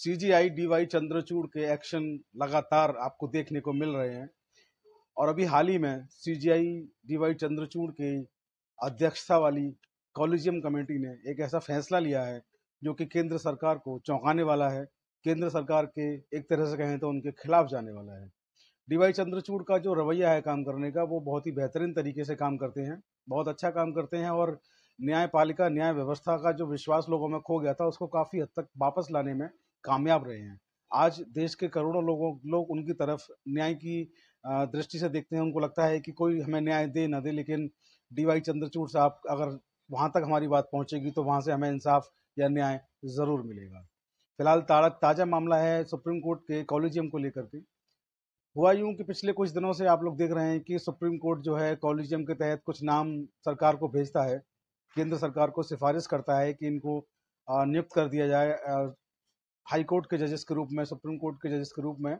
CGI D Y Chandrachud के action लगातार आपको देखने को मिल रहे हैं और अभी हाल ही में सीजीआई डीवाई चंद्रचूड़ के अध्यक्षता वाली कॉलेजियम कमेटी ने एक ऐसा फैसला लिया है जो कि केंद्र सरकार को चौंकाने वाला है केंद्र सरकार के एक तरह से कहें तो उनके खिलाफ जाने वाला है डीवाई चंद्रचूड़ का जो रवैया है काम करने का वो बहुत ही बेहतरीन तरीके से काम करते हैं बहुत अच्छा काम करते हैं और न्यायपालिका न्याय व्यवस्था का जो विश्वास लोगों में खो गया था उसको काफ़ी हद तक वापस लाने में कामयाब रहे हैं आज देश के करोड़ों लोगों लोग उनकी तरफ न्याय की दृष्टि से देखते हैं उनको लगता है कि कोई हमें न्याय दे ना दे लेकिन डी वाई चंद्रचूड़ साहब अगर वहाँ तक हमारी बात पहुँचेगी तो वहाँ से हमें इंसाफ या न्याय ज़रूर मिलेगा फिलहाल ताज़ा मामला है सुप्रीम कोर्ट के कॉलेजियम को लेकर के हुआ यूं कि पिछले कुछ दिनों से आप लोग देख रहे हैं कि सुप्रीम कोर्ट जो है कॉलेजियम के तहत कुछ नाम सरकार को भेजता है केंद्र सरकार को सिफारिश करता है कि इनको नियुक्त कर दिया जाए हाई कोर्ट के जजेस के रूप में सुप्रीम कोर्ट के जजेस के रूप में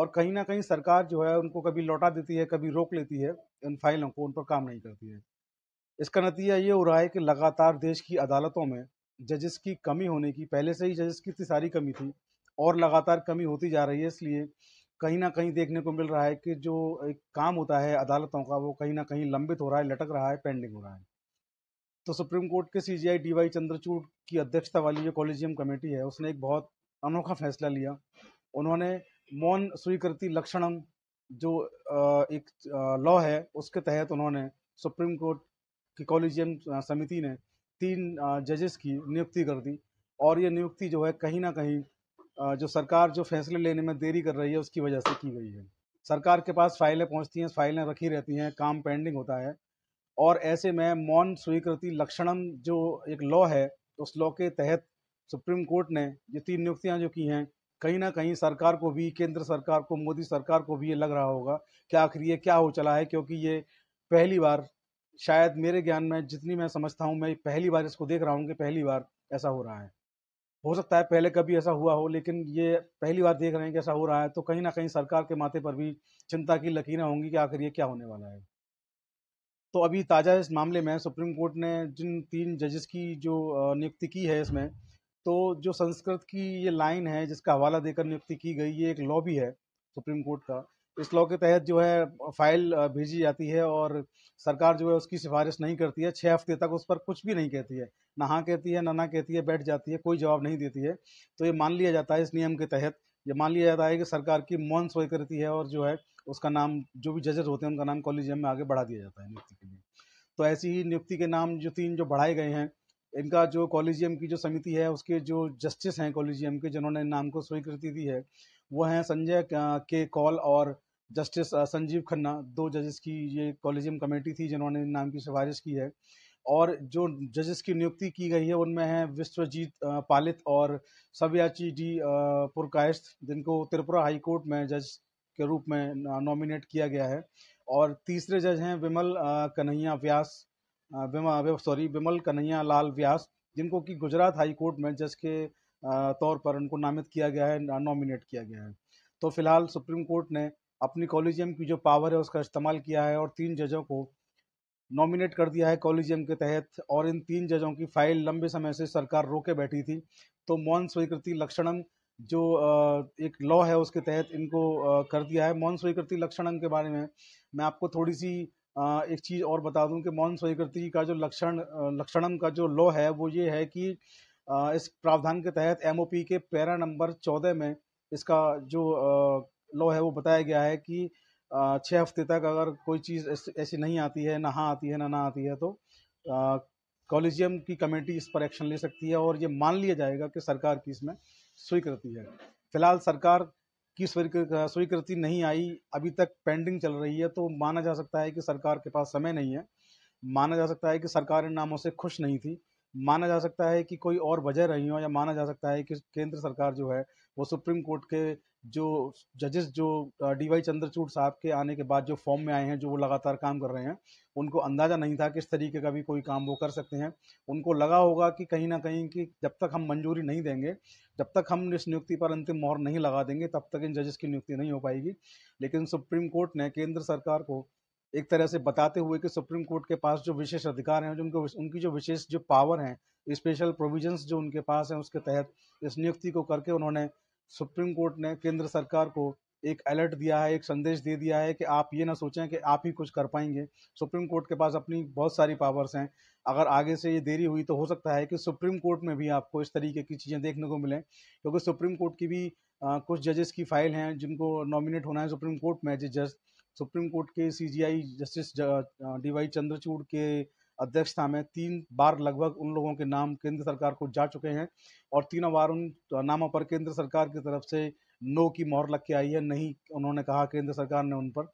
और कहीं ना कहीं सरकार जो है उनको कभी लौटा देती है कभी रोक लेती है इन फाइलों को उन पर काम नहीं करती है इसका नतीजा ये हो रहा है कि लगातार देश की अदालतों में जजेस की कमी होने की पहले से ही जजेस की इतनी सारी कमी थी और लगातार कमी होती जा रही है इसलिए कहीं ना कहीं देखने को मिल रहा है कि जो एक काम होता है अदालतों का वो कहीं ना कहीं लंबित हो रहा है लटक रहा है पेंडिंग हो रहा है तो सुप्रीम कोर्ट के C J I D Y Chandrachud की अध्यक्षता वाली जो कॉलेजियम कमेटी है उसने एक बहुत अनोखा फैसला लिया उन्होंने मौन स्वीकृति लक्षणम जो एक लॉ है उसके तहत उन्होंने सुप्रीम कोर्ट की कॉलेजियम समिति ने तीन जजेस की नियुक्ति कर दी और ये नियुक्ति जो है कहीं ना कहीं जो सरकार जो फैसले लेने में देरी कर रही है उसकी वजह से की गई है सरकार के पास फाइलें पहुंचती हैं फाइलें रखी रहती हैं काम पेंडिंग होता है और ऐसे में मौन स्वीकृति लक्षणम जो एक लॉ है उस लॉ के तहत सुप्रीम कोर्ट ने ये तीन नियुक्तियां जो की हैं कहीं ना कहीं सरकार को भी केंद्र सरकार को मोदी सरकार को भी ये लग रहा होगा कि आखिर ये क्या हो चला है क्योंकि ये पहली बार शायद मेरे ज्ञान में जितनी मैं समझता हूँ मैं पहली बार इसको देख रहा हूँ कि पहली बार ऐसा हो रहा है हो सकता है पहले कभी ऐसा हुआ हो लेकिन ये पहली बार देख रहे हैं कि ऐसा हो रहा है तो कहीं ना कहीं सरकार के माथे पर भी चिंता की लकीरें होंगी कि आखिर ये क्या होने वाला है तो अभी ताज़ा इस मामले में सुप्रीम कोर्ट ने जिन तीन जजेस की जो नियुक्ति की है इसमें तो जो संस्कृत की ये लाइन है जिसका हवाला देकर नियुक्ति की गई ये एक लॉ भी है सुप्रीम कोर्ट का इस लॉ के तहत जो है फाइल भेजी जाती है और सरकार जो है उसकी सिफारिश नहीं करती है छः हफ्ते तक उस पर कुछ भी नहीं कहती है ना हाँ कहती है ना ना कहती है बैठ जाती है कोई जवाब नहीं देती है तो ये मान लिया जाता है इस नियम के तहत ये मान लिया जाता है कि सरकार की मौन स्वीकृति है और जो है उसका नाम जो भी जजेस होते हैं उनका नाम कॉलेजियम में आगे बढ़ा दिया जाता है नियुक्ति के लिए तो ऐसी ही नियुक्ति के नाम जो तीन जो बढ़ाए गए हैं इनका जो कॉलेजियम की जो समिति है उसके जो जस्टिस हैं कॉलेजियम के जिन्होंने नाम को स्वीकृति दी है वो हैं संजय के कॉल और जस्टिस संजीव खन्ना दो जजेस की ये कॉलेजियम कमेटी थी जिन्होंने नाम की सिफारिश की है और जो जजेस की नियुक्ति की गई है उनमें हैं विश्वजीत पालित और सव्याची डी पुरकायस्त जिनको त्रिपुरा हाई कोर्ट में जज के रूप में नॉमिनेट किया गया है और तीसरे जज हैं विमल कन्हैया व्यास सॉरी विमल कन्हैया लाल व्यास जिनको कि गुजरात हाई कोर्ट में जज के तौर पर उनको नामित किया गया है नॉमिनेट किया गया है तो फिलहाल सुप्रीम कोर्ट ने अपनी कॉलेजियम की जो पावर है उसका इस्तेमाल किया है और तीन जजों को नॉमिनेट कर दिया है कॉलेजियम के तहत और इन तीन जजों की फाइल लंबे समय से सरकार रोके बैठी थी तो मौन स्वीकृति लक्षणम जो एक लॉ है उसके तहत इनको कर दिया है मौन स्वीकृति लक्षणम के बारे में मैं आपको थोड़ी सी एक चीज़ और बता दूं कि मौन स्वीकृति का जो लक्षण लक्षणम का जो लॉ है वो ये है कि इस प्रावधान के तहत एमओपी के पैरा नंबर चौदह में इसका जो लॉ है वो बताया गया है कि छः हफ्ते तक अगर कोई चीज़ ऐसी नहीं आती है ना हाँ आती है ना ना आती है तो कॉलेजियम की कमेटी इस पर एक्शन ले सकती है और ये मान लिया जाएगा कि सरकार की इसमें स्वीकृति है फिलहाल सरकार की स्वीकृति नहीं आई अभी तक पेंडिंग चल रही है तो माना जा सकता है कि सरकार के पास समय नहीं है माना जा सकता है कि सरकार इन नामों से खुश नहीं थी माना जा सकता है कि कोई और वजह रही हो या माना जा सकता है कि केंद्र सरकार जो है वो सुप्रीम कोर्ट के जो जजेस जो डी वाई चंद्रचूड़ साहब के आने के बाद जो फॉर्म में आए हैं जो वो लगातार काम कर रहे हैं उनको अंदाज़ा नहीं था कि इस तरीके का भी कोई काम वो कर सकते हैं उनको लगा होगा कि कहीं ना कहीं कि जब तक हम मंजूरी नहीं देंगे जब तक हम इस नियुक्ति पर अंतिम मोहर नहीं लगा देंगे तब तक इन जजेस की नियुक्ति नहीं हो पाएगी लेकिन सुप्रीम कोर्ट ने केंद्र सरकार को एक तरह से बताते हुए कि सुप्रीम कोर्ट के पास जो विशेष अधिकार हैं जो उनको उनकी जो विशेष जो पावर हैं स्पेशल प्रोविजंस जो उनके पास हैं उसके तहत इस नियुक्ति को करके उन्होंने सुप्रीम कोर्ट ने केंद्र सरकार को एक अलर्ट दिया है एक संदेश दे दिया है कि आप ये ना सोचें कि आप ही कुछ कर पाएंगे सुप्रीम कोर्ट के पास अपनी बहुत सारी पावर्स हैं अगर आगे से ये देरी हुई तो हो सकता है कि सुप्रीम कोर्ट में भी आपको इस तरीके की चीज़ें देखने को मिलें क्योंकि सुप्रीम कोर्ट की भी आ, कुछ जजेस की फाइल हैं जिनको नॉमिनेट होना है सुप्रीम कोर्ट में जज सुप्रीम कोर्ट के CJI justice D Y Chandrachud के अध्यक्षता में तीन बार लगभग उन लोगों के नाम केंद्र सरकार को जा चुके हैं और तीनों बार उन uh, नामों पर केंद्र सरकार की तरफ से नो की मोहर लग के आई है नहीं उन्होंने कहा केंद्र सरकार ने उन पर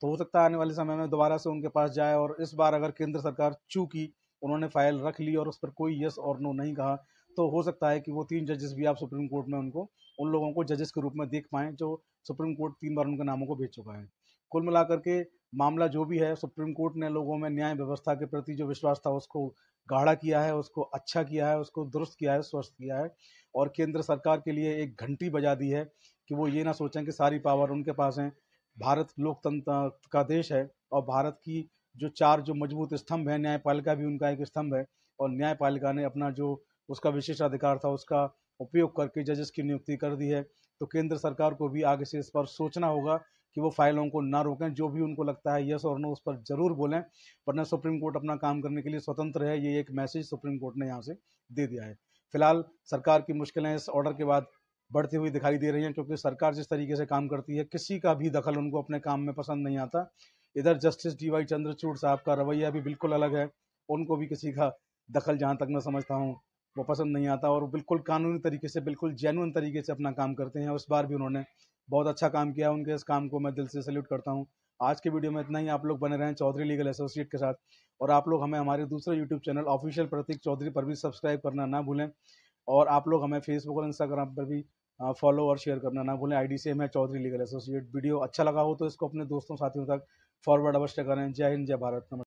तो हो सकता है आने वाले समय में दोबारा से उनके पास जाए और इस बार अगर केंद्र सरकार चूकी उन्होंने फाइल रख ली और उस पर कोई यस और नो नहीं कहा तो हो सकता है कि वो तीन जजेस भी आप सुप्रीम कोर्ट में उनको उन लोगों को जजेस के रूप में देख पाएँ जो सुप्रीम कोर्ट तीन बार उनके नामों को भेज चुका है कुल मिलाकर के मामला जो भी है सुप्रीम कोर्ट ने लोगों में न्याय व्यवस्था के प्रति जो विश्वास था उसको गाढ़ा किया है उसको अच्छा किया है उसको दुरुस्त किया है स्वस्थ किया है और केंद्र सरकार के लिए एक घंटी बजा दी है कि वो ये ना सोचें कि सारी पावर उनके पास है भारत लोकतंत्र का देश है और भारत की जो चार जो मजबूत स्तंभ है न्यायपालिका भी उनका एक स्तंभ है और न्यायपालिका ने अपना जो उसका विशेष अधिकार था उसका उपयोग करके जजेस की नियुक्ति कर दी है तो केंद्र सरकार को भी आगे से इस पर सोचना होगा कि वो फाइलों को ना रोकें जो भी उनको लगता है यस और नो उस पर जरूर बोलें वरना सुप्रीम कोर्ट अपना काम करने के लिए स्वतंत्र है ये एक मैसेज सुप्रीम कोर्ट ने यहाँ से दे दिया है फिलहाल सरकार की मुश्किलें इस ऑर्डर के बाद बढ़ती हुई दिखाई दे रही हैं क्योंकि सरकार जिस तरीके से काम करती है किसी का भी दखल उनको अपने काम में पसंद नहीं आता इधर जस्टिस डी वाई चंद्रचूड़ साहब का रवैया भी बिल्कुल अलग है उनको भी किसी का दखल जहाँ तक मैं समझता हूँ वो पसंद नहीं आता और बिल्कुल कानूनी तरीके से बिल्कुल जेनुअन तरीके से अपना काम करते हैं उस बार भी उन्होंने बहुत अच्छा काम किया उनके इस काम को मैं दिल से सैल्यूट करता हूँ आज के वीडियो में इतना ही आप लोग बने रहें चौधरी लीगल एसोसिएट के साथ और आप लोग हमें हमारे दूसरे YouTube channel official Prateek Chaudhary पर भी सब्सक्राइब करना ना भूलें और आप लोग हमें फेसबुक और इंस्टाग्राम पर भी फॉलो और शेयर करना ना भूलें आईडी से मैं चौधरी लीगल एसोसिएट वीडियो अच्छा लगा हो तो इसको अपने दोस्तों साथियों तक फॉरवर्ड अवश्य करें जय हिंद जय भारत नमस्कार